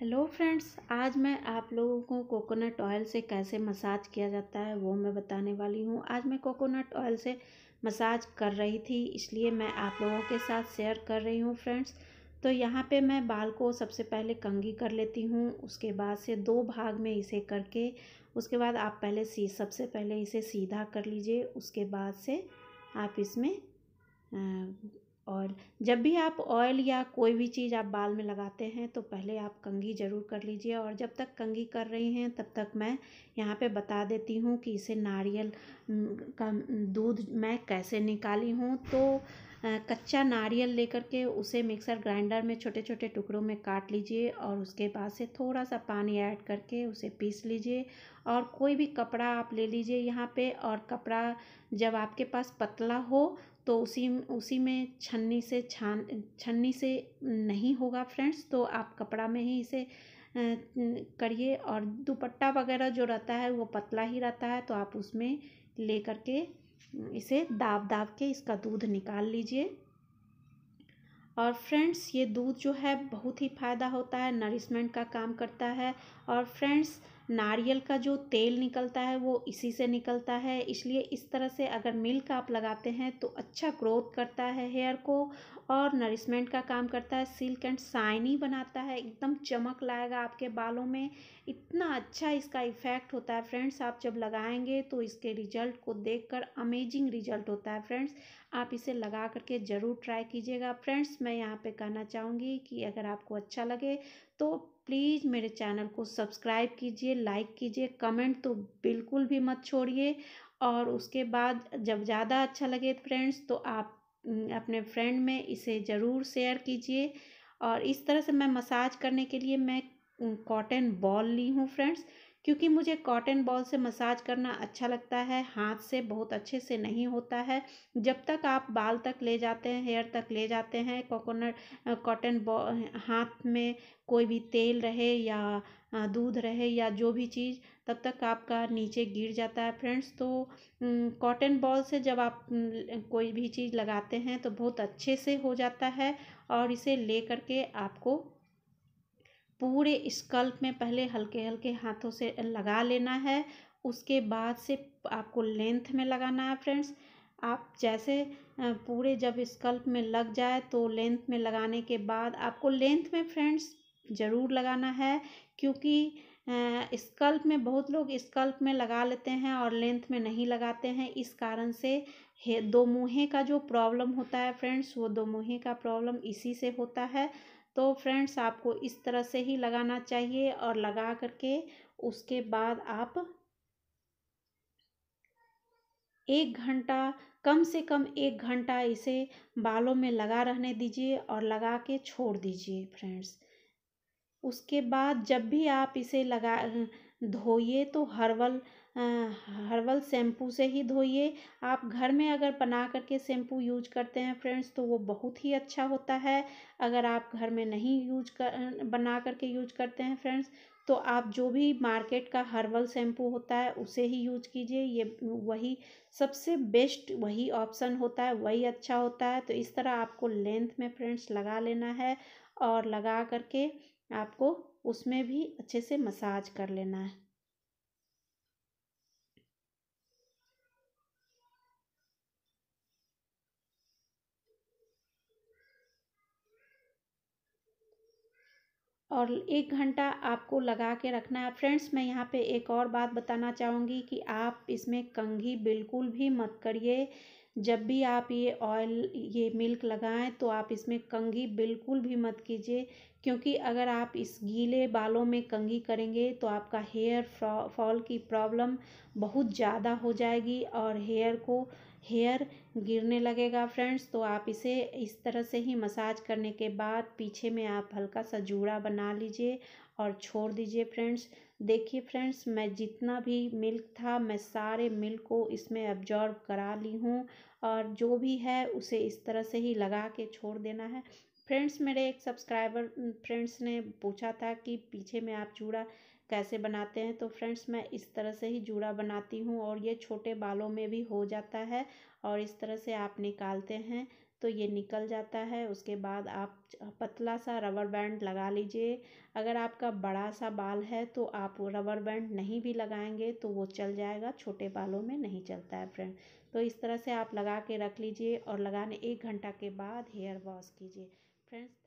hello friends आज मैं आप लोगों को कोकोनट ऑयल से कैसे मसाज किया जाता है वो मैं बताने वाली हूँ आज मैं कोकोनट ऑयल से मसाज कर रही थी इसलिए मैं आप लोगों के साथ शेयर कर रही हूँ फ्रेंड्स तो यहाँ पे मैं बाल को सबसे पहले कंघी कर लेती हूँ उसके बाद से दो भाग में इसे करके उसके बाद आप पहले सी सबसे पहले इसे सीधा कर लीजिए उसके बाद से आप इसमें आ, और जब भी आप ऑयल या कोई भी चीज़ आप बाल में लगाते हैं तो पहले आप कंघी ज़रूर कर लीजिए और जब तक कंघी कर रही हैं तब तक मैं यहाँ पे बता देती हूँ कि इसे नारियल का दूध मैं कैसे निकाली हूँ तो कच्चा नारियल लेकर के उसे मिक्सर ग्राइंडर में छोटे छोटे टुकड़ों में काट लीजिए और उसके बाद से थोड़ा सा पानी ऐड करके उसे पीस लीजिए और कोई भी कपड़ा आप ले लीजिए यहाँ पे और कपड़ा जब आपके पास पतला हो तो उसी उसी में छन्नी से छान छन्नी से नहीं होगा फ्रेंड्स तो आप कपड़ा में ही इसे करिए और दुपट्टा वगैरह जो रहता है वो पतला ही रहता है तो आप उसमें ले करके इसे दाब दाब के इसका दूध निकाल लीजिए और फ्रेंड्स ये दूध जो है बहुत ही फ़ायदा होता है नरिशमेंट का काम करता है और फ्रेंड्स नारियल का जो तेल निकलता है वो इसी से निकलता है इसलिए इस तरह से अगर मिल्क आप लगाते हैं तो अच्छा ग्रोथ करता है हेयर को और नरिशमेंट का काम करता है सिल्क एंड शाइनी बनाता है एकदम चमक लाएगा आपके बालों में इतना अच्छा इसका इफ़ेक्ट होता है फ्रेंड्स आप जब लगाएंगे तो इसके रिजल्ट को देख अमेजिंग रिजल्ट होता है फ्रेंड्स आप इसे लगा करके ज़रूर ट्राई कीजिएगा फ्रेंड्स मैं यहाँ पर कहना चाहूँगी कि अगर आपको अच्छा लगे तो प्लीज़ मेरे चैनल को सब्सक्राइब कीजिए लाइक कीजिए कमेंट तो बिल्कुल भी मत छोड़िए और उसके बाद जब ज़्यादा अच्छा लगे फ्रेंड्स तो आप अपने फ्रेंड में इसे ज़रूर शेयर कीजिए और इस तरह से मैं मसाज करने के लिए मैं कॉटन बॉल ली हूँ फ्रेंड्स क्योंकि मुझे कॉटन बॉल से मसाज करना अच्छा लगता है हाथ से बहुत अच्छे से नहीं होता है जब तक आप बाल तक ले जाते हैं हेयर तक ले जाते हैं कोकोनट कॉटन बॉल हाथ में कोई भी तेल रहे या दूध रहे या जो भी चीज़ तब तक आपका नीचे गिर जाता है फ्रेंड्स तो कॉटन बॉल से जब आप कोई भी चीज़ लगाते हैं तो बहुत अच्छे से हो जाता है और इसे ले करके आपको पूरे स्कल्प में पहले हल्के हल्के हाथों से लगा लेना है उसके बाद से आपको लेंथ में लगाना है फ्रेंड्स आप जैसे पूरे जब स्कल्प में लग जाए तो लेंथ में लगाने के बाद आपको लेंथ में फ्रेंड्स ज़रूर लगाना है क्योंकि स्कल्प में बहुत लोग स्कल्प में लगा लेते हैं और लेंथ में नहीं लगाते हैं इस कारण से दो मुँहे का जो प्रॉब्लम होता है फ्रेंड्स वो दो मुँहे का प्रॉब्लम इसी से होता है तो फ्रेंड्स आपको इस तरह से ही लगाना चाहिए और लगा करके उसके बाद आप एक घंटा कम से कम एक घंटा इसे बालों में लगा रहने दीजिए और लगा के छोड़ दीजिए फ्रेंड्स उसके बाद जब भी आप इसे लगा धोइए तो हर्बल हर्बल शैम्पू से ही धोइए आप घर में अगर बना करके शैम्पू यूज करते हैं फ्रेंड्स तो वो बहुत ही अच्छा होता है अगर आप घर में नहीं यूज कर बना करके यूज करते हैं फ्रेंड्स तो आप जो भी मार्केट का हर्बल शैम्पू होता है उसे ही यूज कीजिए ये वही सबसे बेस्ट वही ऑप्शन होता है वही अच्छा होता है तो इस तरह आपको लेंथ में फ्रेंड्स लगा लेना है और लगा करके आपको उसमें भी अच्छे से मसाज कर लेना है और एक घंटा आपको लगा के रखना है फ्रेंड्स मैं यहाँ पे एक और बात बताना चाहूँगी कि आप इसमें कंघी बिल्कुल भी मत करिए जब भी आप ये ऑयल ये मिल्क लगाएं तो आप इसमें कंघी बिल्कुल भी मत कीजिए क्योंकि अगर आप इस गीले बालों में कंघी करेंगे तो आपका हेयर फॉल की प्रॉब्लम बहुत ज़्यादा हो जाएगी और हेयर को हेयर गिरने लगेगा फ्रेंड्स तो आप इसे इस तरह से ही मसाज करने के बाद पीछे में आप हल्का सा जूड़ा बना लीजिए और छोड़ दीजिए फ्रेंड्स देखिए फ्रेंड्स मैं जितना भी मिल्क था मैं सारे मिल्क को इसमें अब्जॉर्ब करा ली हूँ और जो भी है उसे इस तरह से ही लगा के छोड़ देना है फ्रेंड्स मेरे एक सब्सक्राइबर फ्रेंड्स ने पूछा था कि पीछे में आप चूड़ा कैसे बनाते हैं तो फ्रेंड्स मैं इस तरह से ही जूड़ा बनाती हूँ और ये छोटे बालों में भी हो जाता है और इस तरह से आप निकालते हैं तो ये निकल जाता है उसके बाद आप पतला सा रबर बैंड लगा लीजिए अगर आपका बड़ा सा बाल है तो आप रबर बैंड नहीं भी लगाएंगे तो वो चल जाएगा छोटे बालों में नहीं चलता है फ्रेंड तो इस तरह से आप लगा के रख लीजिए और लगाने एक घंटा के बाद हेयर वॉश कीजिए फ्रेंड्स